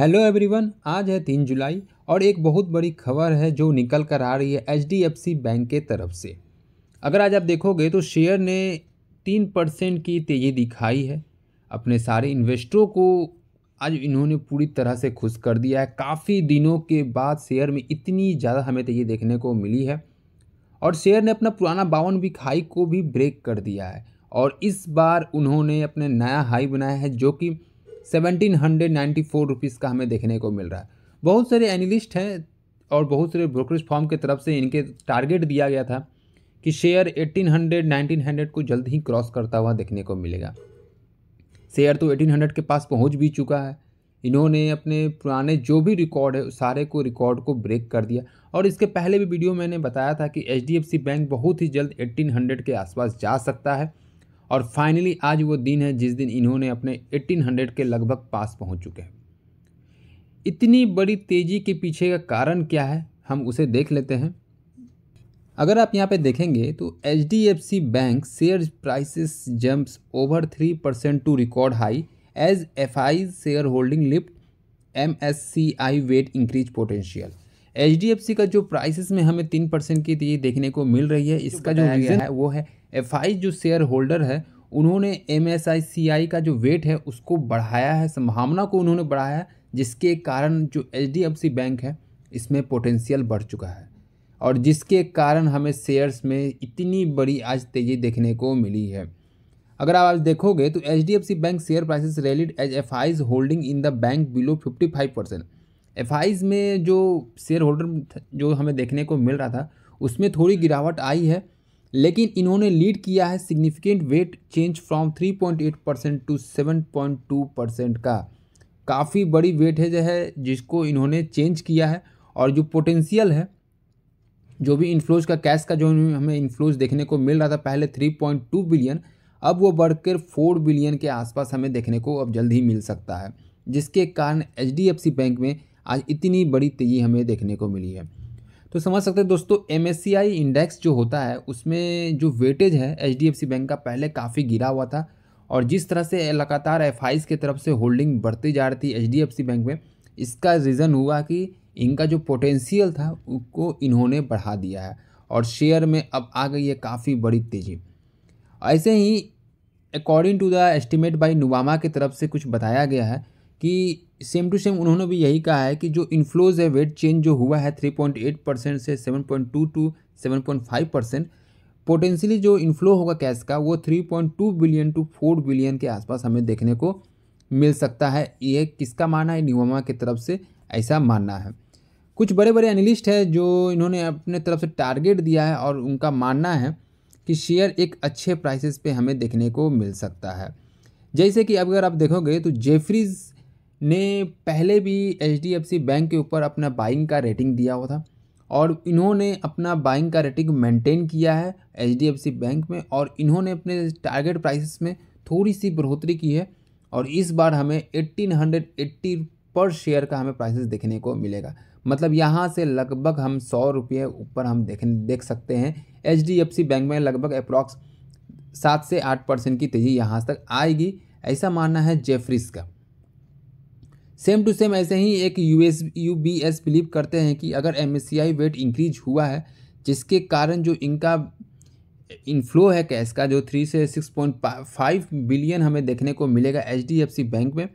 hello everyone आज है तीन जुलाई और एक बहुत बड़ी खबर है जो निकल कर आ रही है एच बैंक के तरफ से अगर आज आप देखोगे तो शेयर ने तीन परसेंट की तेज़ी दिखाई है अपने सारे इन्वेस्टरों को आज इन्होंने पूरी तरह से खुश कर दिया है काफ़ी दिनों के बाद शेयर में इतनी ज़्यादा हमें तेज़ी देखने को मिली है और शेयर ने अपना पुराना बावन बिक हाई को भी ब्रेक कर दिया है और इस बार उन्होंने अपने नया हाई बनाया है जो कि seventeen hundred ninety four rupees का हमें देखने को मिल रहा है बहुत सारे एनालिस्ट हैं और बहुत सारे ब्रोकरेज फॉर्म की तरफ से इनके टारगेट दिया गया था कि शेयर हंड्रेड नाइनटीन हंड्रेड को जल्द ही क्रॉस करता हुआ देखने को मिलेगा शेयर तो एटीन हंड्रेड के पास पहुंच भी चुका है इन्होंने अपने पुराने जो भी रिकॉर्ड है सारे को रिकॉर्ड को ब्रेक कर दिया और इसके पहले भी वीडियो मैंने बताया था कि एच बैंक बहुत ही जल्द हंड्रेड के आसपास जा सकता है और फाइनली आज वो दिन है जिस दिन इन्होंने अपने 1800 के लगभग पास पहुंच चुके हैं इतनी बड़ी तेज़ी के पीछे का कारण क्या है हम उसे देख लेते हैं अगर आप यहाँ पे देखेंगे तो H D F C bank share prices jumps over three percent to record high as F I share holding lift M S C I weight increase potential H का जो प्राइसेस में हमें तीन परसेंट की ये देखने को मिल रही है इसका जो रीज़न है वो है एफ जो शेयर होल्डर है उन्होंने एम का जो वेट है उसको बढ़ाया है संभावना को उन्होंने बढ़ाया है जिसके कारण जो एच बैंक है इसमें पोटेंशियल बढ़ चुका है और जिसके कारण हमें शेयर्स में इतनी बड़ी आज तेज़ी देखने को मिली है अगर आप आज देखोगे तो H bank share prices rallied as F holding in the bank below 55 percent F में जो शेयर होल्डर जो हमें देखने को मिल रहा था उसमें थोड़ी गिरावट आई है लेकिन इन्होंने लीड किया है significant weight change from 3.8 percent to 7.2 percent का काफ़ी बड़ी वेट है जिसको इन्होंने चेंज किया है और जो पोटेंशियल है जो भी इन्फ्लोज का कैश का जो हमें इन्फ्लोज देखने को मिल रहा था पहले 3.2 बिलियन अब वो बढ़कर 4 बिलियन के आसपास हमें देखने को अब जल्द ही मिल सकता है जिसके कारण एच बैंक में आज इतनी बड़ी तेज़ी हमें देखने को मिली है तो समझ सकते हैं दोस्तों एम इंडेक्स जो होता है उसमें जो वेटेज है एच बैंक का पहले काफ़ी गिरा हुआ था और जिस तरह से लगातार एफ के तरफ से होल्डिंग बढ़ती जा रही थी एच बैंक में इसका रीज़न हुआ कि इनका जो पोटेंशियल था उसको इन्होंने बढ़ा दिया है और शेयर में अब आ गई है काफ़ी बड़ी तेज़ी ऐसे ही according to the estimate by Nuvama की तरफ से कुछ बताया गया है कि सेम टू सेम उन्होंने भी यही कहा है कि जो इन्फ्लोज है वेट चेंज जो हुआ है थ्री पॉइंट एट परसेंट से seven point two to seven point five percent potentially जो इन्फ्लो होगा कैश का वो three point two billion to four billion के आसपास हमें देखने को मिल सकता है ये किसका मानना है निवामा की तरफ से ऐसा मानना है कुछ बड़े बड़े एनालिस्ट हैं जो इन्होंने अपने तरफ से टारगेट दिया है और उनका मानना है कि शेयर एक अच्छे प्राइसेस पे हमें देखने को मिल सकता है जैसे कि अगर आप देखोगे तो जेफरीज ने पहले भी एच बैंक के ऊपर अपना बाइंग का रेटिंग दिया हुआ था और इन्होंने अपना बाइंग का रेटिंग मेंटेन किया है एच बैंक में और इन्होंने अपने टारगेट प्राइसेस में थोड़ी सी बढ़ोतरी की है और इस बार हमें हंड्रेड एट्टी पर शेयर का हमें प्राइसेस देखने को मिलेगा मतलब यहाँ से लगभग हम सौ रुपये ऊपर हम देख देख सकते हैं एच बैंक में लगभग अप्रॉक्स सात से आठ परसेंट की तेज़ी यहाँ तक आएगी ऐसा मानना है जेफरीज का सेम टू सेम ऐसे ही एक U S U B S believe करते हैं कि अगर M S C I weight increase हुआ है जिसके कारण जो इनका इनफ्लो है कैश का जो थ्री से सिक्स पॉइंट फाइव बिलियन हमें देखने को मिलेगा H D F C bank में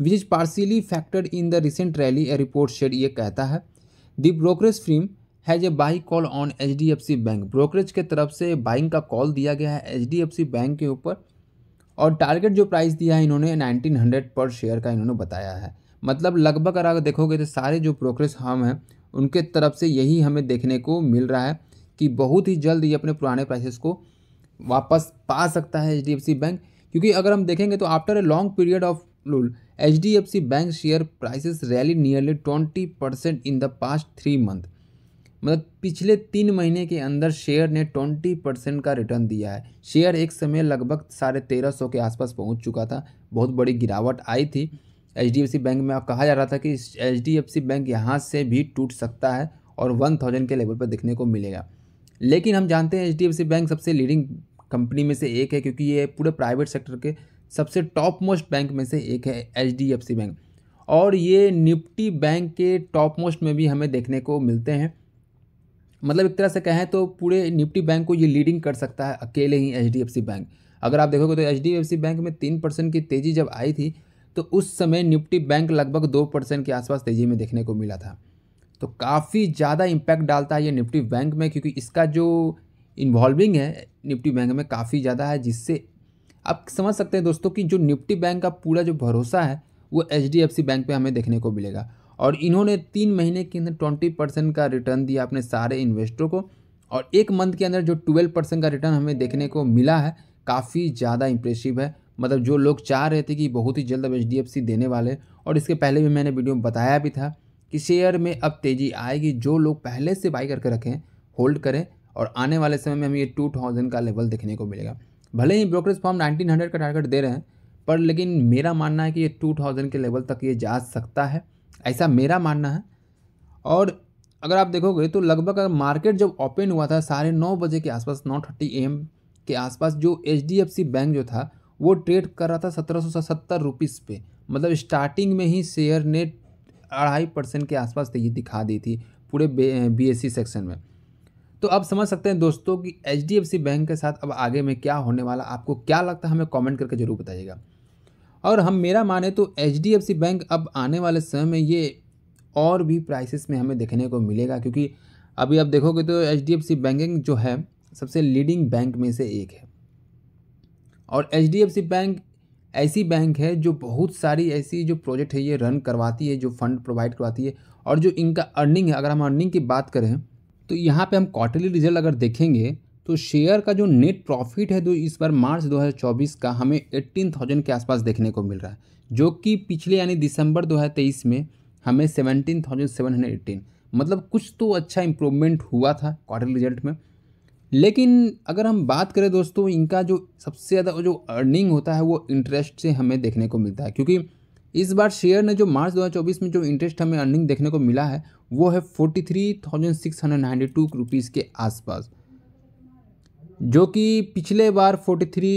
which is partially factored in the recent rally a report said ये कहता है the brokerage firm has a buy call on H D F C bank brokerage के तरफ से बाइंग का call दिया गया है H D F C bank के ऊपर और टारगेट जो प्राइस दिया है इन्होंने 1900 पर शेयर का इन्होंने बताया है मतलब लगभग अगर देखोगे तो सारे जो प्रोग्रेस हम हैं उनके तरफ से यही हमें देखने को मिल रहा है कि बहुत ही जल्द ये अपने पुराने प्राइसेस को वापस पा सकता है एच बैंक क्योंकि अगर हम देखेंगे तो after a long period of lull H bank share prices rally nearly twenty percent in the past three month मतलब पिछले तीन महीने के अंदर शेयर ने ट्वेंटी परसेंट का रिटर्न दिया है शेयर एक समय लगभग साढ़े तेरह सौ के आसपास पहुंच चुका था बहुत बड़ी गिरावट आई थी एच बैंक में आप कहा जा रहा था कि एच बैंक यहाँ से भी टूट सकता है और वन थाउजेंड के लेवल पर देखने को मिलेगा लेकिन हम जानते हैं एच बैंक सबसे लीडिंग कंपनी में से एक है क्योंकि ये पूरे प्राइवेट सेक्टर के सबसे टॉप मोस्ट बैंक में से एक है एच बैंक और ये निफ्टी बैंक के टॉप मोस्ट में भी हमें देखने को मिलते हैं मतलब एक तरह से कहें तो पूरे निफ्टी बैंक को ये लीडिंग कर सकता है अकेले ही एच बैंक अगर आप देखोगे तो एच बैंक में तीन परसेंट की तेज़ी जब आई थी तो उस समय निफ्टी बैंक लगभग दो परसेंट के आसपास तेज़ी में देखने को मिला था तो काफ़ी ज़्यादा इम्पैक्ट डालता है ये निफ्टी बैंक में क्योंकि इसका जो इन्वॉल्विंग है निफ्टी बैंक में काफ़ी ज़्यादा है जिससे आप समझ सकते हैं दोस्तों कि जो निफ्टी बैंक का पूरा जो भरोसा है वो एच बैंक पर हमें देखने को मिलेगा और इन्होंने तीन महीने के अंदर ट्वेंटी परसेंट का रिटर्न दिया अपने सारे इन्वेस्टरों को और एक मंथ के अंदर जो ट्वेल्व परसेंट का रिटर्न हमें देखने को मिला है काफ़ी ज़्यादा इंप्रेसिव है मतलब जो लोग चाह रहे थे कि बहुत ही जल्द अब एच देने वाले और इसके पहले भी मैंने वीडियो में बताया भी था कि शेयर में अब तेज़ी आएगी जो लोग पहले से बाई करके रखें होल्ड करें और आने वाले समय में हमें ये टू थाउजेंड का लेवल देखने को मिलेगा भले ही ब्रोकरेज फॉर्म नाइनटीन हंड्रेड का टारगेट दे रहे हैं पर लेकिन मेरा मानना है कि ये टू थाउजेंड के लेवल तक ये जा सकता है ऐसा मेरा मानना है और अगर आप देखोगे तो लगभग अगर मार्केट जब ओपन हुआ था साढ़े नौ बजे के आसपास नौ थर्टी एम के आसपास जो H D F C bank जो था वो ट्रेड कर रहा था सत्रह सौ सत्तर रुपीज़ पे मतलब स्टार्टिंग में ही शेयर ने अढ़ाई परसेंट के आसपास तेजी दिखा दी थी पूरे बी एस सी सेक्शन में तो आप समझ सकते हैं दोस्तों कि H D F C bank के साथ अब आगे में क्या होने वाला आपको क्या लगता है हमें कॉमेंट करके ज़रूर बताइएगा और हम मेरा माने तो एच बैंक अब आने वाले समय में ये और भी प्राइसेस में हमें देखने को मिलेगा क्योंकि अभी आप देखोगे तो एच बैंकिंग जो है सबसे लीडिंग बैंक में से एक है और एच बैंक ऐसी बैंक है जो बहुत सारी ऐसी जो प्रोजेक्ट है ये रन करवाती है जो फंड प्रोवाइड करवाती है और जो इनका अर्निंग है अगर हम अर्निंग की बात करें तो यहाँ पे हम क्वार्टरली रिजल्ट अगर देखेंगे तो शेयर का जो नेट प्रॉफिट है जो इस बार मार्च 2024 का हमें एट्टीन थाउजेंड के आसपास देखने को मिल रहा है जो कि पिछले यानी दिसंबर 2023 में हमें seventeen thousand seven hundred eighteen मतलब कुछ तो अच्छा इम्प्रूवमेंट हुआ था क्वार्टर रिजल्ट में लेकिन अगर हम बात करें दोस्तों इनका जो सबसे ज़्यादा जो अर्निंग होता है वो इंटरेस्ट से हमें देखने को मिलता है क्योंकि इस बार शेयर ने जो मार्च 2024 में जो इंटरेस्ट हमें अर्निंग देखने को मिला है वो है 43,692 रुपीज़ के आसपास जो कि पिछले बार forty three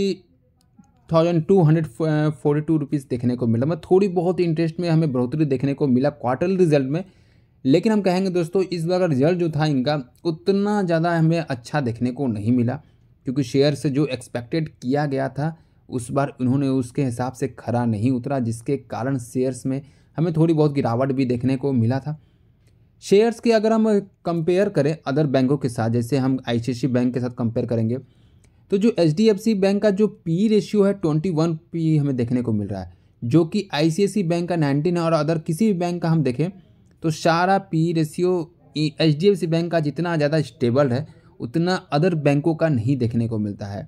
thousand two hundred forty two rupees देखने को मिला मतलब थोड़ी बहुत इंटरेस्ट में हमें बढ़ोतरी देखने को मिला क्वार्टरली रिजल्ट में लेकिन हम कहेंगे दोस्तों इस बार का रिजल्ट जो था इनका उतना ज़्यादा हमें अच्छा देखने को नहीं मिला क्योंकि शेयर से जो एक्सपेक्टेड किया गया था उस बार उन्होंने उसके हिसाब से खरा नहीं उतरा जिसके कारण शेयर्स में हमें थोड़ी बहुत गिरावट भी देखने को मिला था शेयर्स की अगर हम कंपेयर करें अदर बैंकों के साथ जैसे हम आई बैंक के साथ कंपेयर करेंगे तो जो एच बैंक का जो पी रेशियो है ट्वेंटी वन पी हमें देखने को मिल रहा है जो कि आई बैंक का नाइनटीन है और अदर किसी भी बैंक का हम देखें तो सारा पी रेशियो एच बैंक का जितना ज़्यादा स्टेबल है उतना अदर बैंकों का नहीं देखने को मिलता है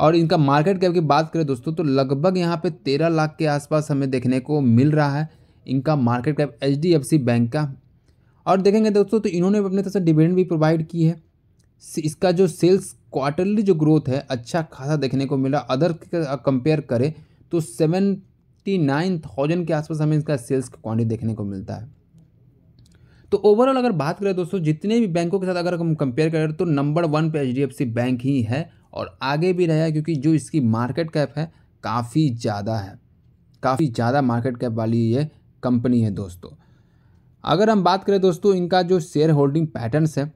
और इनका मार्केट कैप की बात करें दोस्तों तो लगभग यहाँ पे तेरह लाख के आसपास हमें देखने को मिल रहा है इनका मार्केट कैप एच बैंक का और देखेंगे दोस्तों तो इन्होंने अपने तरह से डिविडेंड भी प्रोवाइड की है इसका जो सेल्स क्वार्टरली जो ग्रोथ है अच्छा खासा देखने को मिला अदर कंपेयर करें तो सेवेंटी नाइन थाउजेंड के आसपास हमें इसका सेल्स का क्वान्टिटी देखने को मिलता है तो ओवरऑल अगर बात करें दोस्तों जितने भी बैंकों के साथ अगर हम कंपेयर करें तो नंबर वन पे एच बैंक ही है और आगे भी रहा क्योंकि जो इसकी मार्केट कैप है काफ़ी ज़्यादा है काफ़ी ज़्यादा मार्केट कैप वाली ये कंपनी है दोस्तों अगर हम बात करें दोस्तों इनका जो शेयर होल्डिंग पैटर्नस है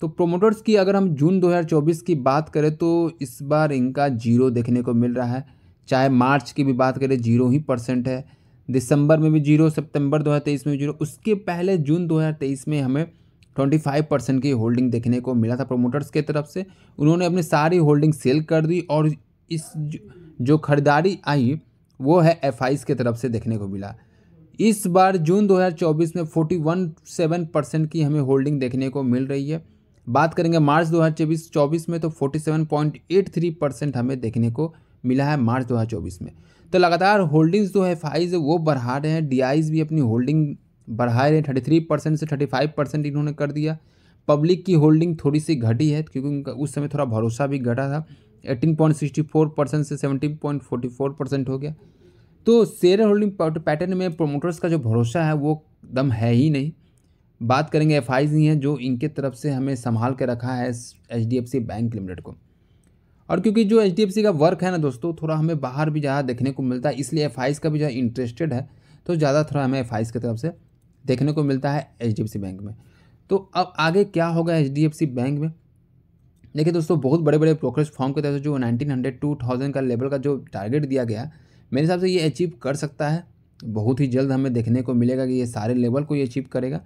तो प्रोमोटर्स की अगर हम जून 2024 की बात करें तो इस बार इनका जीरो देखने को मिल रहा है चाहे मार्च की भी बात करें जीरो ही परसेंट है दिसंबर में भी जीरो सितंबर 2023 में भी जीरो उसके पहले जून 2023 में हमें 25 परसेंट की होल्डिंग देखने को मिला था प्रोमोटर्स के तरफ से उन्होंने अपनी सारी होल्डिंग सेल कर दी और इस जो खरीदारी आई वो है एफ के तरफ से देखने को मिला इस बार जून 2024 में 41.7 परसेंट की हमें होल्डिंग देखने को मिल रही है बात करेंगे मार्च 2024 में तो 47.83 परसेंट हमें देखने को मिला है मार्च 2024 में तो लगातार होल्डिंग्स जो है फाइज वो बढ़ा रहे हैं डी भी अपनी होल्डिंग बढ़ा रहे हैं थर्टी थ्री परसेंट से थर्टी फाइव परसेंट इन्होंने कर दिया पब्लिक की होल्डिंग थोड़ी सी घटी है क्योंकि उनका उस समय थोड़ा भरोसा भी घटा था eighteen point sixty four percent से seventeen point forty four percent हो गया तो शेयर होल्डिंग पैटर्न में प्रोमोटर्स का जो भरोसा है वो दम है ही नहीं बात करेंगे एफ आईज हैं जो इनके तरफ से हमें संभाल के रखा है H D F C bank limited को और क्योंकि जो एच डी एफ सी का वर्क है ना दोस्तों थोड़ा हमें बाहर भी ज़्यादा देखने को मिलता है इसलिए एफ का भी ज़्यादा इंटरेस्टेड है तो ज़्यादा थोड़ा हमें एफ की तरफ से देखने को मिलता है H D F C bank में तो अब आगे क्या होगा H D F C bank में देखिए दोस्तों बहुत बड़े बड़े ब्रोकरेज फॉर्म की तरफ से जो नाइनटीन हंड्रेड टू थाउजेंड का लेवल का जो टारगेट दिया गया मेरे हिसाब से ये अचीव कर सकता है बहुत ही जल्द हमें देखने को मिलेगा कि ये सारे लेवल को ये अचीव करेगा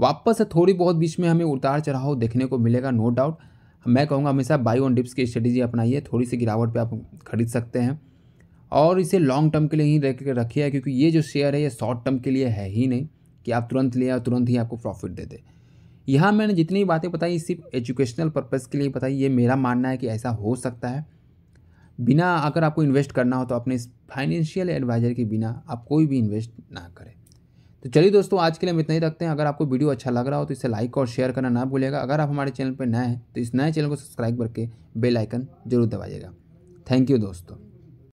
वापस से थोड़ी बहुत बीच में हमें उतार चढ़ाव देखने को मिलेगा नो डाउट मैं कहूँगा हमेशा बाई ऑन डिप्स की स्ट्रेटेजी अपनाइए थोड़ी सी गिरावट पर आप खरीद सकते हैं और इसे लॉन्ग टर्म के लिए ही रख रखिए क्योंकि ये जो शेयर है ये शॉर्ट टर्म के लिए है ही नहीं कि आप तुरंत लें और तुरंत ही आपको प्रॉफिट दे दे यहाँ मैंने जितनी बातें बताई सिर्फ एजुकेशनल पर्पज़ के लिए बताई ये मेरा मानना है कि ऐसा हो सकता है बिना अगर आपको इन्वेस्ट करना हो तो अपने फाइनेंशियल एडवाइज़र के बिना आप कोई भी इन्वेस्ट ना करें तो चलिए दोस्तों आज के लिए हम इतना ही रखते हैं अगर आपको वीडियो अच्छा लग रहा हो तो इसे लाइक और शेयर करना ना भूलेगा अगर आप हमारे चैनल पर नए हैं तो इस नए चैनल को सब्सक्राइब करके बेल आइकन जरूर दबाइएगा थैंक यू दोस्तों